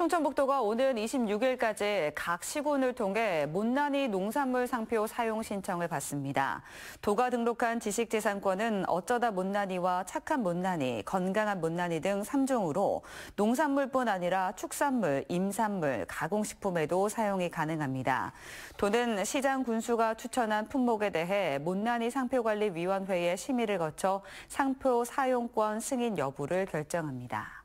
충청북도가 오는 26일까지 각 시군을 통해 못난이 농산물 상표 사용 신청을 받습니다. 도가 등록한 지식재산권은 어쩌다 못난이와 착한 못난이, 건강한 못난이 등 3종으로 농산물뿐 아니라 축산물, 임산물, 가공식품에도 사용이 가능합니다. 도는 시장 군수가 추천한 품목에 대해 못난이 상표관리위원회의 심의를 거쳐 상표 사용권 승인 여부를 결정합니다.